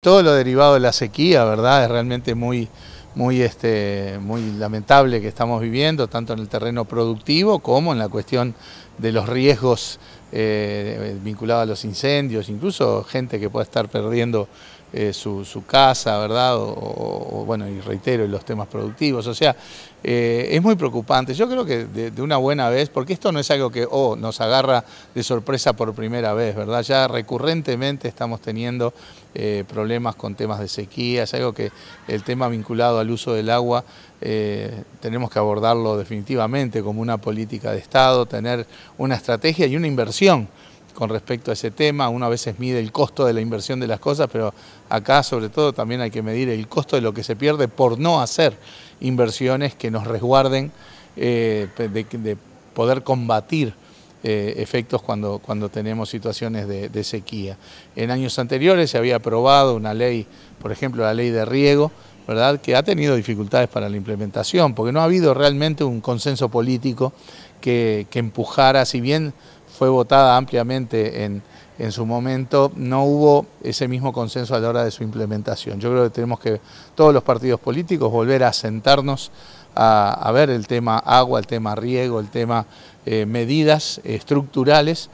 Todo lo derivado de la sequía, ¿verdad? Es realmente muy, muy, este, muy lamentable que estamos viviendo, tanto en el terreno productivo como en la cuestión de los riesgos eh, vinculados a los incendios, incluso gente que pueda estar perdiendo eh, su, casa, ¿verdad? O, bueno, y reitero, los temas productivos. O sea, eh, es muy preocupante. Yo creo que de, una buena vez, porque esto no es algo que oh, nos agarra de sorpresa por primera vez, ¿verdad? Ya recurrentemente estamos teniendo problemas con temas de sequía, es algo que el tema vinculado al uso del agua tenemos que abordarlo definitivamente como una política de Estado, tener una estrategia y una inversión con respecto a ese tema. Uno a veces mide el costo de la inversión de las cosas, pero acá sobre todo también hay que medir el costo de lo que se pierde por no hacer inversiones que nos resguarden eh, de, poder combatir eh, efectos cuando, tenemos situaciones de sequía. En años anteriores se había aprobado una ley, por ejemplo la ley de riego, que ha tenido dificultades para la implementación, porque no ha habido realmente un consenso político que, empujara, si bien fue votada ampliamente en, su momento, no hubo ese mismo consenso a la hora de su implementación. Yo creo que tenemos que, todos los partidos políticos, volver a sentarnos a, ver el tema agua, el tema riego, el tema eh, medidas estructurales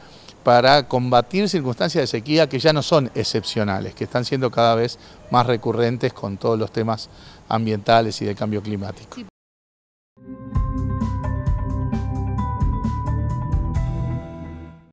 para combatir circunstancias de sequía que ya no son excepcionales, que están siendo cada vez más recurrentes con todos los temas ambientales y de cambio climático.